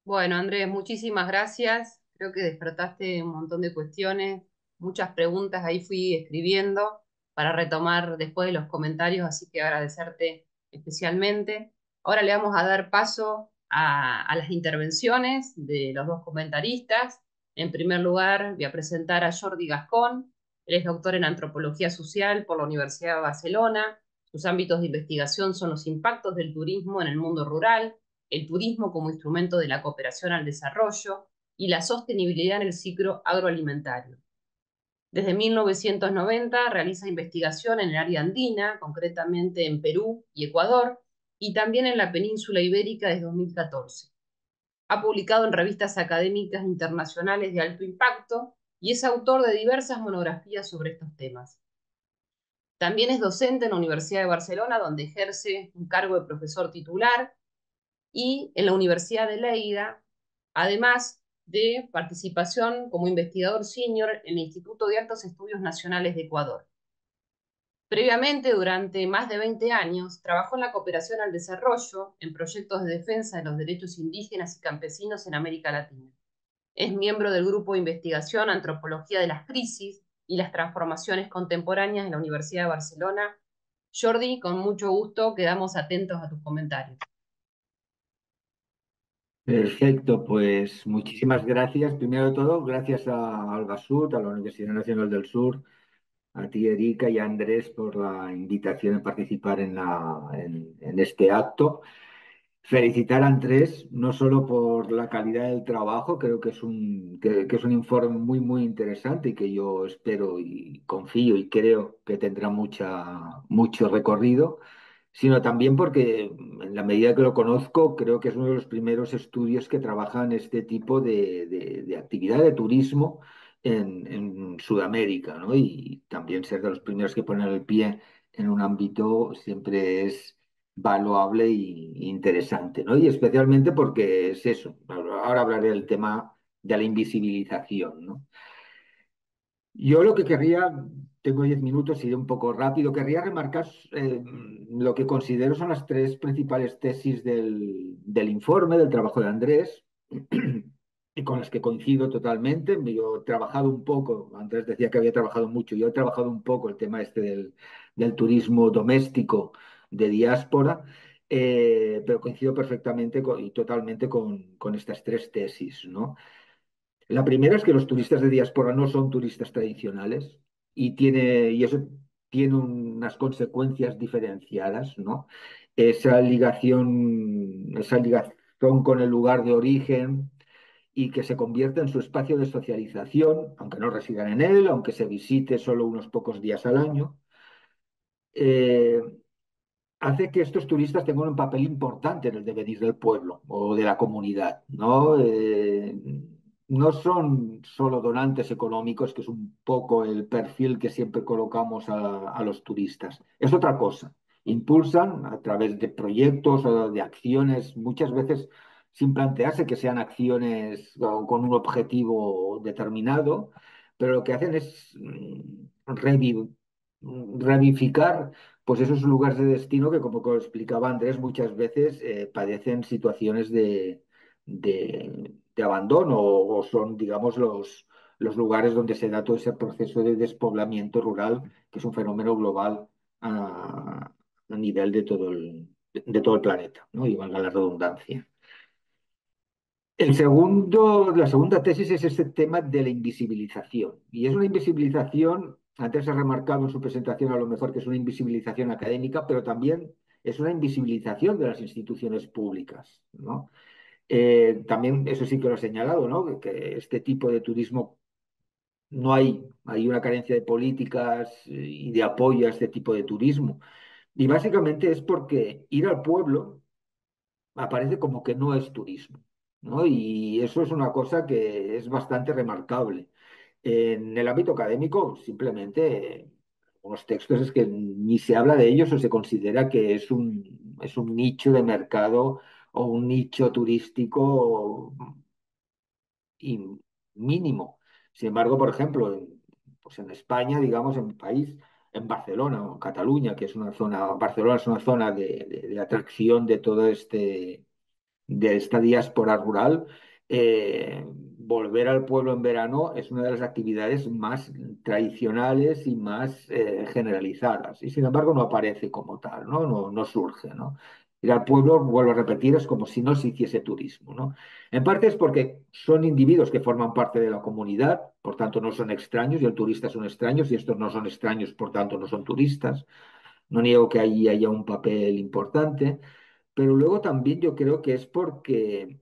Bueno, Andrés, muchísimas gracias. Creo que despertaste un montón de cuestiones, muchas preguntas ahí fui escribiendo para retomar después de los comentarios, así que agradecerte especialmente. Ahora le vamos a dar paso a, las intervenciones de los dos comentaristas. En primer lugar, voy a presentar a Jordi Gascón. Él es doctor en antropología social por la Universidad de Barcelona. Sus ámbitos de investigación son los impactos del turismo en el mundo rural, el turismo como instrumento de la cooperación al desarrollo y la sostenibilidad en el ciclo agroalimentario. Desde 1990 realiza investigación en el área andina, concretamente en Perú y Ecuador, y también en la península ibérica desde 2014. Ha publicado en revistas académicas internacionales de alto impacto y es autor de diversas monografías sobre estos temas. También es docente en la Universidad de Barcelona, donde ejerce un cargo de profesor titular, y en la Universidad de Leida, además de participación como investigador senior en el Instituto de Altos Estudios Nacionales de Ecuador. Previamente, durante más de 20 años, trabajó en la cooperación al desarrollo en proyectos de defensa de los derechos indígenas y campesinos en América Latina. Es miembro del Grupo de Investigación Antropología de las Crisis y las transformaciones contemporáneas en la Universidad de Barcelona. Jordi, con mucho gusto, quedamos atentos a tus comentarios. Perfecto, pues muchísimas gracias. Primero de todo, gracias a Albasud, a la Universidad Nacional del Sur, a ti Erika y a Andrés por la invitación a participar en este acto felicitar a Andrés no solo por la calidad del trabajo, creo que es un, es un informe muy, muy interesante y que yo espero y confío y creo que tendrá mucha, mucho recorrido, sino también porque en la medida que lo conozco, creo que es uno de los primeros estudios que trabajan este tipo de, de, actividad de turismo en, Sudamérica, ¿no? Y también ser de los primeros que ponen el pie en un ámbito siempre es valuable e interesante, ¿no? Y especialmente porque es eso. Ahora hablaré del tema de la invisibilización, Yo lo que querría, tengo diez minutos, iré un poco rápido, querría remarcar eh, lo que considero son las tres principales tesis del, informe, del trabajo de Andrés, y con las que coincido totalmente. Yo he trabajado un poco, Andrés decía que había trabajado mucho, yo he trabajado un poco el tema este del, del turismo doméstico de diáspora, eh, pero coincido perfectamente y totalmente con, estas tres tesis. ¿no? La primera es que los turistas de diáspora no son turistas tradicionales y, tiene, y eso tiene unas consecuencias diferenciadas. ¿no? Esa ligación, esa con el lugar de origen, y que se convierte en su espacio de socialización, aunque no residan en él, aunque se visite solo unos pocos días al año. Eh, hace que estos turistas tengan un papel importante en el devenir del pueblo o de la comunidad. ¿no? Eh, no son solo donantes económicos, que es un poco el perfil que siempre colocamos a, los turistas. Es otra cosa. Impulsan a través de proyectos o eh, de acciones, muchas veces sin plantearse que sean acciones con un objetivo determinado, pero lo que hacen es mm, revivificar pues esos lugares de destino que, como explicaba Andrés, muchas veces eh, padecen situaciones de, abandono o, son, digamos, los, lugares donde se da todo ese proceso de despoblamiento rural, que es un fenómeno global a, nivel de todo el, planeta, ¿no? y valga la redundancia. El segundo, la segunda tesis es este tema de la invisibilización, y es una invisibilización antes ha remarcado en su presentación a lo mejor que es una invisibilización académica, pero también es una invisibilización de las instituciones públicas. Eh, también, eso sí que lo ha señalado, que este tipo de turismo no hay, hay una carencia de políticas y de apoyo a este tipo de turismo. Y básicamente es porque ir al pueblo aparece como que no es turismo. Y eso es una cosa que es bastante remarcable. En el ámbito académico, simplemente, unos textos es que ni se habla de ellos o se considera que es un, nicho de mercado o un nicho turístico mínimo. Sin embargo, por ejemplo, en, pues en España, digamos, en país, en Barcelona o Cataluña, que es una zona, Barcelona es una zona de, atracción de todo este, de esta diáspora rural, eh, volver al pueblo en verano es una de las actividades más tradicionales y más eh, generalizadas. Y sin embargo no aparece como tal, ¿no? No, surge, ¿no? Ir al pueblo, vuelvo a repetir, es como si no se hiciese turismo. ¿no? En parte es porque son individuos que forman parte de la comunidad, por tanto no son extraños, y el turista son extraños, y estos no son extraños, por tanto no son turistas. No niego que ahí haya un papel importante, pero luego también yo creo que es porque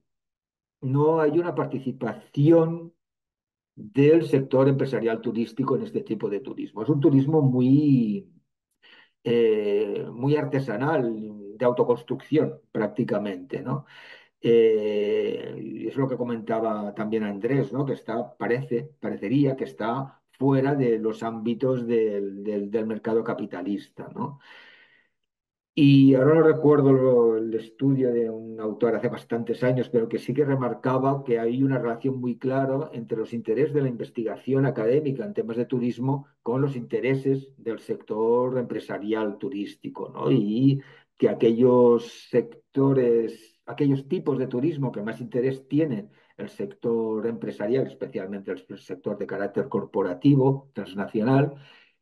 no hay una participación del sector empresarial turístico en este tipo de turismo. Es un turismo muy, eh, muy artesanal, de autoconstrucción prácticamente, ¿no? Eh, es lo que comentaba también Andrés, ¿no? que está, parece, parecería que está fuera de los ámbitos del, del mercado capitalista. ¿no? Y ahora no recuerdo el estudio de un autor hace bastantes años, pero que sí que remarcaba que hay una relación muy clara entre los intereses de la investigación académica en temas de turismo con los intereses del sector empresarial turístico, ¿no? Y que aquellos sectores, aquellos tipos de turismo que más interés tienen el sector empresarial, especialmente el sector de carácter corporativo, transnacional,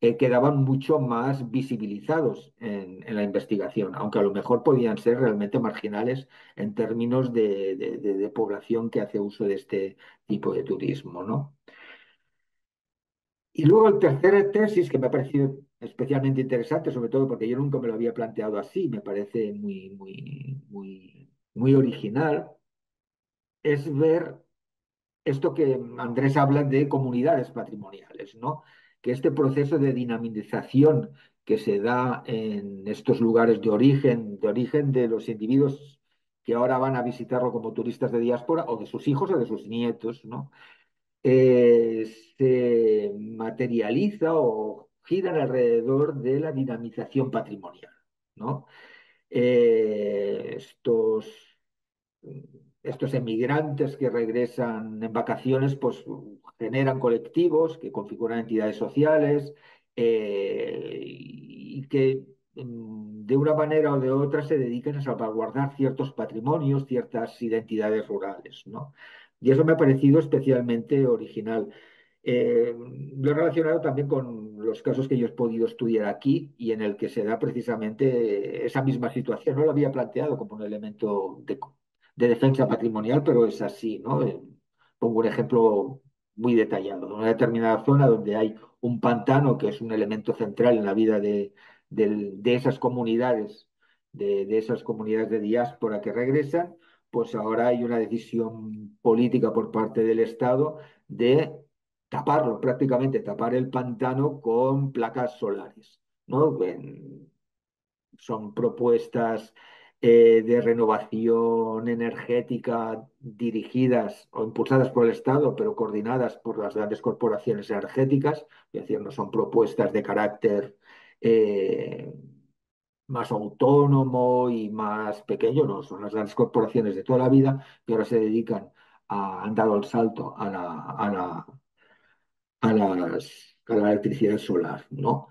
eh, quedaban mucho más visibilizados en, la investigación, aunque a lo mejor podían ser realmente marginales en términos de, población que hace uso de este tipo de turismo. ¿no? Y luego el tercer tesis que me ha parecido especialmente interesante, sobre todo porque yo nunca me lo había planteado así, me parece muy, muy, muy, muy original, es ver esto que Andrés habla de comunidades patrimoniales, ¿no? que este proceso de dinamización que se da en estos lugares de origen, de origen de los individuos que ahora van a visitarlo como turistas de diáspora, o de sus hijos o de sus nietos, eh, se materializa o gira alrededor de la dinamización patrimonial, ¿no? Eh, estos estos emigrantes que regresan en vacaciones, pues generan colectivos que configuran entidades sociales eh, y que mm, de una manera o de otra se dedican a salvaguardar ciertos patrimonios, ciertas identidades rurales. Y eso me ha parecido especialmente original. Eh, lo he relacionado también con los casos que yo he podido estudiar aquí y en el que se da precisamente esa misma situación. No lo había planteado como un elemento de de defensa patrimonial, pero es así, ¿no? Eh, pongo un ejemplo muy detallado. En una determinada zona donde hay un pantano, que es un elemento central en la vida de, esas comunidades, de, esas comunidades de diáspora que regresan, pues ahora hay una decisión política por parte del Estado de taparlo, prácticamente tapar el pantano con placas solares. ¿no? son propuestas eh, de renovación energética dirigidas o impulsadas por el Estado, pero coordinadas por las grandes corporaciones energéticas, es decir, no son propuestas de carácter eh, más autónomo y más pequeño, no, son las grandes corporaciones de toda la vida que ahora se dedican, a, han dado el salto a la, las, electricidad solar, ¿no?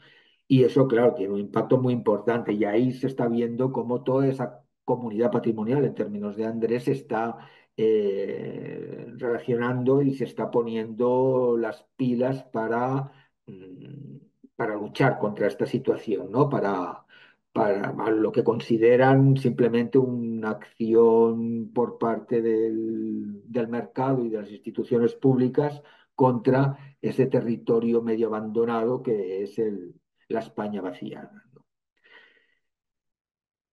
Y eso, claro, tiene un impacto muy importante y ahí se está viendo cómo toda esa comunidad patrimonial en términos de Andrés está eh, relacionando y se está poniendo las pilas para, mm, para luchar contra esta situación, ¿no? Para, para lo que consideran simplemente una acción por parte del, mercado y de las instituciones públicas contra ese territorio medio abandonado que es el, la España vaciada.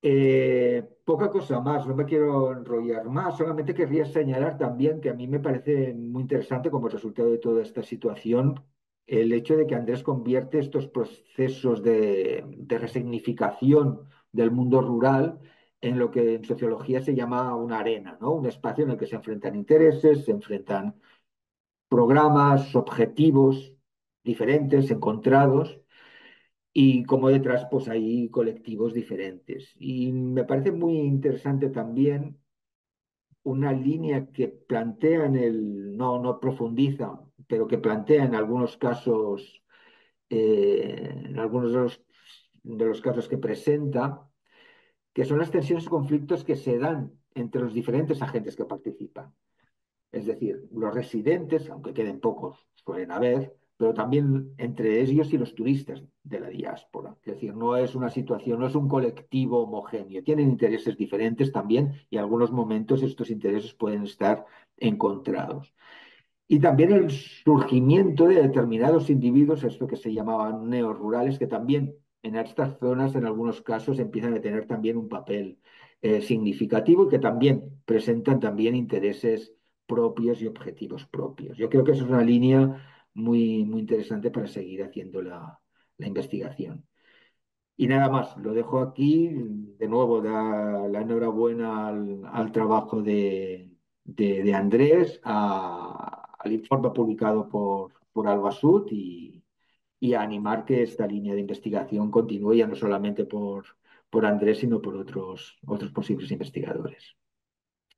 Eh, poca cosa más, no me quiero enrollar más, solamente querría señalar también que a mí me parece muy interesante como resultado de toda esta situación el hecho de que Andrés convierte estos procesos de, de resignificación del mundo rural en lo que en sociología se llama una arena, ¿no? un espacio en el que se enfrentan intereses, se enfrentan programas, objetivos diferentes, encontrados, y como detrás pues hay colectivos diferentes. Y me parece muy interesante también una línea que plantea en el, no, no profundiza, pero que plantea en algunos casos, eh, en algunos de los, de los casos que presenta, que son las tensiones y conflictos que se dan entre los diferentes agentes que participan. Es decir, los residentes, aunque queden pocos, suelen haber, pero también entre ellos y los turistas de la diáspora. Es decir, no es una situación, no es un colectivo homogéneo. Tienen intereses diferentes también y en algunos momentos estos intereses pueden estar encontrados. Y también el surgimiento de determinados individuos, esto que se llamaban neorurales, que también en estas zonas en algunos casos empiezan a tener también un papel eh, significativo y que también presentan también intereses propios y objetivos propios. Yo creo que eso es una línea muy, muy interesante para seguir haciendo la, investigación. Y nada más, lo dejo aquí. De nuevo, da la enhorabuena al, trabajo de, Andrés, al informe publicado por, por Albasud y, a animar que esta línea de investigación continúe ya no solamente por, por Andrés, sino por otros, otros posibles investigadores.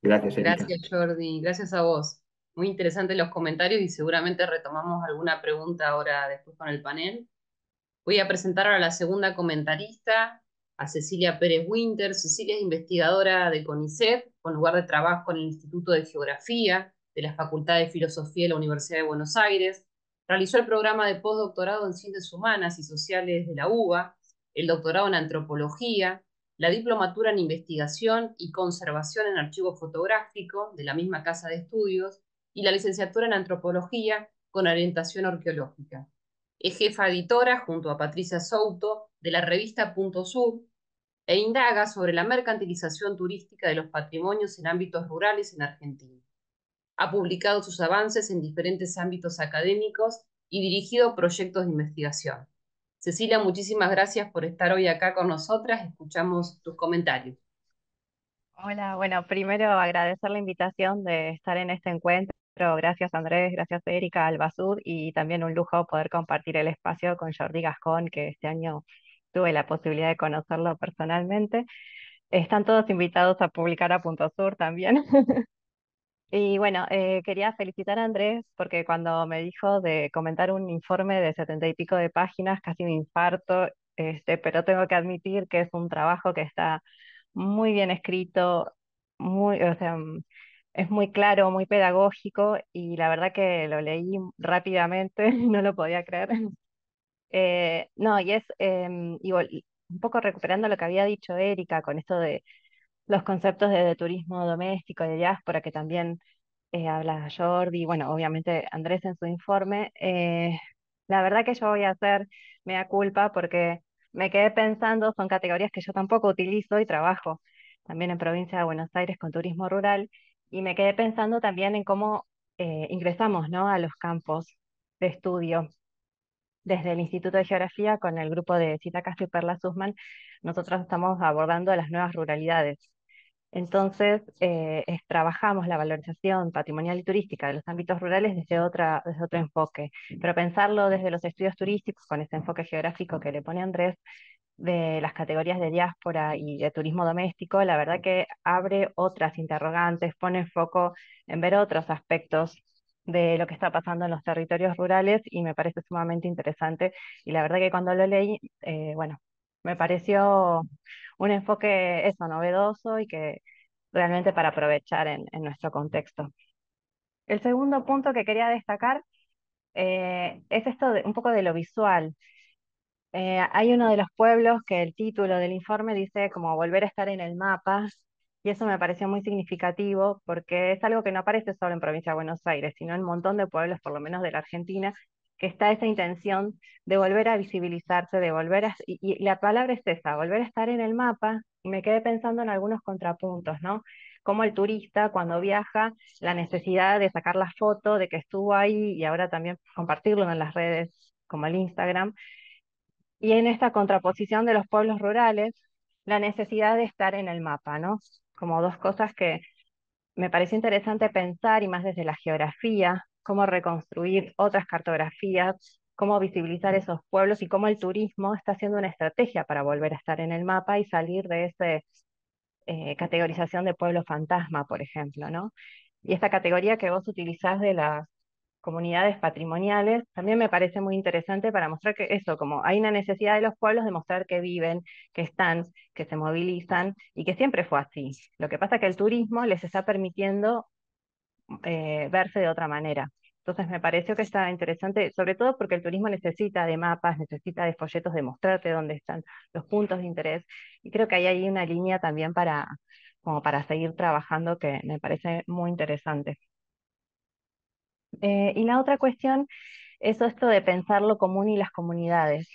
Gracias, Erika. Gracias, Jordi. Gracias a vos muy interesantes los comentarios y seguramente retomamos alguna pregunta ahora después con el panel. Voy a presentar ahora a la segunda comentarista, a Cecilia Pérez Winter. Cecilia es investigadora de CONICET, con lugar de trabajo en el Instituto de Geografía de la Facultad de Filosofía de la Universidad de Buenos Aires. Realizó el programa de postdoctorado en Ciencias Humanas y Sociales de la UBA, el doctorado en Antropología, la diplomatura en Investigación y Conservación en Archivo Fotográfico de la misma Casa de Estudios y la licenciatura en antropología con orientación arqueológica. Es jefa editora junto a Patricia Souto de la revista Punto Sur e indaga sobre la mercantilización turística de los patrimonios en ámbitos rurales en Argentina. Ha publicado sus avances en diferentes ámbitos académicos y dirigido proyectos de investigación. Cecilia, muchísimas gracias por estar hoy acá con nosotras. Escuchamos tus comentarios. Hola, bueno, primero agradecer la invitación de estar en este encuentro. Gracias Andrés, gracias Erika, Albasud y también un lujo poder compartir el espacio con Jordi Gascón, que este año tuve la posibilidad de conocerlo personalmente. Están todos invitados a publicar a Punto Sur también. y bueno, eh, quería felicitar a Andrés porque cuando me dijo de comentar un informe de setenta y pico de páginas, casi un infarto, este, pero tengo que admitir que es un trabajo que está muy bien escrito, muy, o sea, es muy claro, muy pedagógico y la verdad que lo leí rápidamente, no lo podía creer. Eh, no, y es, eh, em, y un poco recuperando lo que había dicho Erika con esto de los conceptos de, turismo doméstico y de diáspora que también eh, habla Jordi, bueno, obviamente Andrés en su informe, eh, la verdad que yo voy a hacer mea culpa porque me quedé pensando, son categorías que yo tampoco utilizo y trabajo también en provincia de Buenos Aires con turismo rural, y me quedé pensando también en cómo eh, ingresamos, ¿no? a los campos de estudio. Desde el Instituto de Geografía, con el grupo de Cita Castro y Perla Sussman, nosotros estamos abordando las nuevas ruralidades. Entonces, eh, trabajamos la valorización patrimonial y turística de los ámbitos rurales desde, otra, desde otro enfoque. Pero pensarlo desde los estudios turísticos, con ese enfoque geográfico que le pone Andrés, de las categorías de diáspora y de turismo doméstico, la verdad que abre otras interrogantes, pone foco en ver otros aspectos de lo que está pasando en los territorios rurales y me parece sumamente interesante. Y la verdad que cuando lo leí, eh, bueno, me pareció un enfoque eso, novedoso y que realmente para aprovechar en, nuestro contexto. El segundo punto que quería destacar eh, es esto un poco de lo visual. Eh, hay uno de los pueblos que el título del informe dice como volver a estar en el mapa, y eso me pareció muy significativo porque es algo que no aparece solo en Provincia de Buenos Aires, sino en un montón de pueblos, por lo menos de la Argentina, que está esa intención de volver a visibilizarse, de volver a... Y, la palabra es esa, volver a estar en el mapa, y me quedé pensando en algunos contrapuntos, ¿no? Como el turista cuando viaja, la necesidad de sacar la foto de que estuvo ahí y ahora también compartirlo en las redes como el Instagram, y en esta contraposición de los pueblos rurales, la necesidad de estar en el mapa, ¿no? Como dos cosas que me parece interesante pensar y más desde la geografía, cómo reconstruir otras cartografías, cómo visibilizar esos pueblos y cómo el turismo está siendo una estrategia para volver a estar en el mapa y salir de esa eh, categorización de pueblo fantasma, por ejemplo, ¿no? Y esta categoría que vos utilizás de las comunidades patrimoniales, también me parece muy interesante para mostrar que eso, como hay una necesidad de los pueblos de mostrar que viven, que están, que se movilizan y que siempre fue así. Lo que pasa es que el turismo les está permitiendo eh, verse de otra manera. Entonces me pareció que está interesante, sobre todo porque el turismo necesita de mapas, necesita de folletos de mostrarte dónde están los puntos de interés. Y creo que ahí hay una línea también para, como para seguir trabajando que me parece muy interesante. Eh, y la otra cuestión es esto de pensar lo común y las comunidades,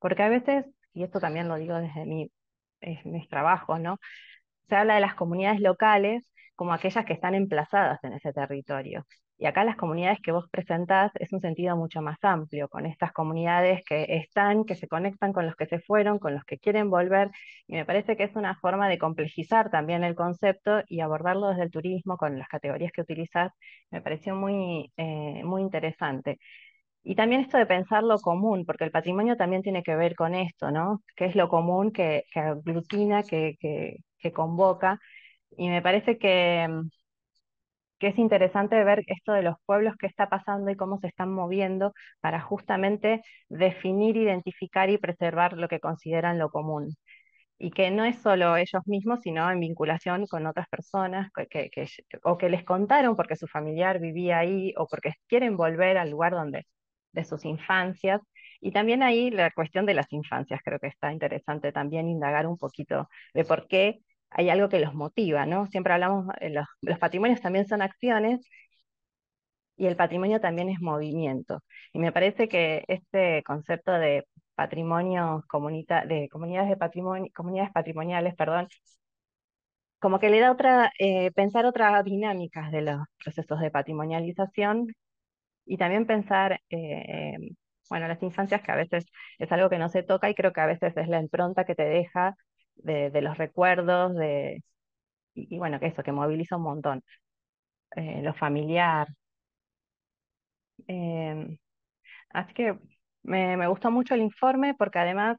porque a veces, y esto también lo digo desde mi, mis trabajos, ¿no? Se habla de las comunidades locales como aquellas que están emplazadas en ese territorio. Y acá las comunidades que vos presentás es un sentido mucho más amplio, con estas comunidades que están, que se conectan con los que se fueron, con los que quieren volver, y me parece que es una forma de complejizar también el concepto y abordarlo desde el turismo con las categorías que utilizás, me pareció muy, eh, muy interesante. Y también esto de pensar lo común, porque el patrimonio también tiene que ver con esto, ¿no? ¿Qué es lo común que, que aglutina, que, que, que convoca? Y me parece que, mm, que es interesante ver esto de los pueblos, que está pasando y cómo se están moviendo para justamente definir, identificar y preservar lo que consideran lo común. Y que no es solo ellos mismos, sino en vinculación con otras personas o que les contaron porque su familiar vivía ahí o porque quieren volver al lugar donde de sus infancias. Y también ahí la cuestión de las infancias, creo que está interesante también indagar un poquito de por qué hay algo que los motiva, ¿no? Siempre hablamos, eh, los, patrimonios también son acciones y el patrimonio también es movimiento. Y me parece que este concepto de patrimonios de comunidades de patrimonio, comunidades patrimoniales, perdón, como que le da otra eh, pensar otras dinámicas de los procesos de patrimonialización y también pensar eh, bueno las infancias que a veces es algo que no se toca y creo que a veces es la impronta que te deja de, los recuerdos, de, y, bueno, que eso, que moviliza un montón. Eh, lo familiar. Em, así que me, gustó mucho el informe porque además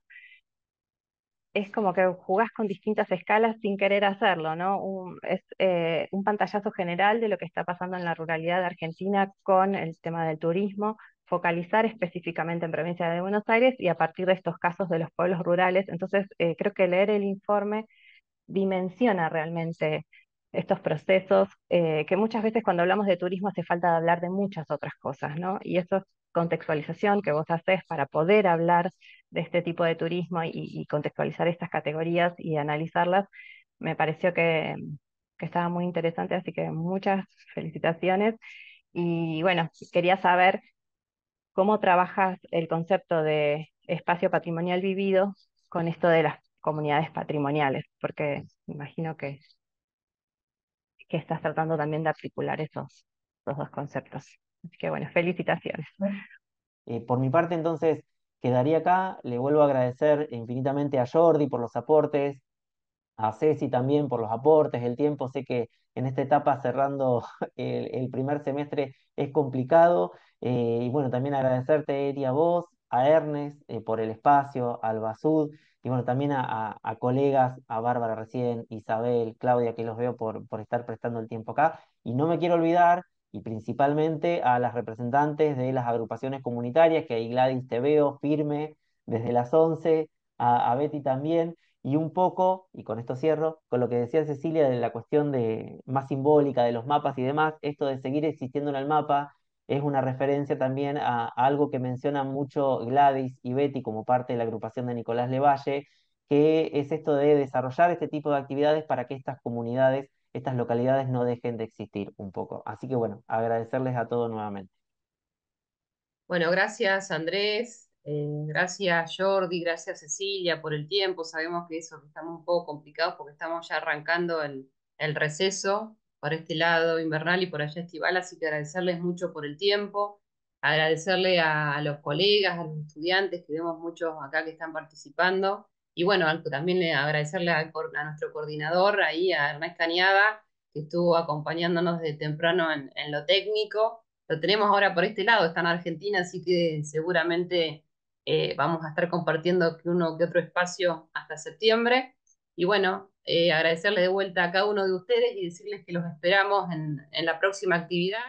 es como que jugás con distintas escalas sin querer hacerlo, ¿no? es eh, un pantallazo general de lo que está pasando en la ruralidad de Argentina con el tema del turismo, focalizar específicamente en provincia de Buenos Aires y a partir de estos casos de los pueblos rurales. Entonces, eh, creo que leer el informe dimensiona realmente estos procesos, eh, que muchas veces cuando hablamos de turismo hace falta hablar de muchas otras cosas, ¿no? Y eso es contextualización que vos haces para poder hablar de este tipo de turismo y, y contextualizar estas categorías y analizarlas, me pareció que, que estaba muy interesante, así que muchas felicitaciones. Y bueno, quería saber cómo trabajas el concepto de espacio patrimonial vivido con esto de las comunidades patrimoniales, porque imagino que, que estás tratando también de articular esos, dos conceptos. Así que bueno, felicitaciones. Eh, por mi parte, entonces, quedaría acá. Le vuelvo a agradecer infinitamente a Jordi por los aportes, a Ceci también por los aportes, el tiempo. Sé que en esta etapa cerrando el primer semestre es complicado eh, y bueno, también agradecerte, Eri, a vos, a Ernest eh, por el espacio, al Basud, y bueno, también a, colegas, a Bárbara recién, Isabel, Claudia, que los veo por, estar prestando el tiempo acá. Y no me quiero olvidar, y principalmente a las representantes de las agrupaciones comunitarias, que ahí Gladys te veo firme desde las 11, a, a Betty también, y un poco, y con esto cierro, con lo que decía Cecilia de la cuestión de, más simbólica de los mapas y demás, esto de seguir existiendo en el mapa, es una referencia también a, algo que mencionan mucho Gladys y Betty como parte de la agrupación de Nicolás Levalle, que es esto de desarrollar este tipo de actividades para que estas comunidades, estas localidades no dejen de existir un poco. Así que bueno, agradecerles a todos nuevamente. Bueno, gracias Andrés, eh, gracias Jordi, gracias Cecilia por el tiempo. Sabemos que eso estamos un poco complicados porque estamos ya arrancando el, el receso por este lado invernal y por allá estival, así que agradecerles mucho por el tiempo, agradecerle a, los colegas, a los estudiantes, que vemos muchos acá que están participando, y bueno, también agradecerle a, nuestro coordinador, ahí a Hernán Cañada, que estuvo acompañándonos de temprano en, lo técnico, lo tenemos ahora por este lado, está en Argentina, así que seguramente eh, vamos a estar compartiendo uno que otro espacio hasta septiembre. Y bueno, eh, agradecerle de vuelta a cada uno de ustedes y decirles que los esperamos en, en la próxima actividad.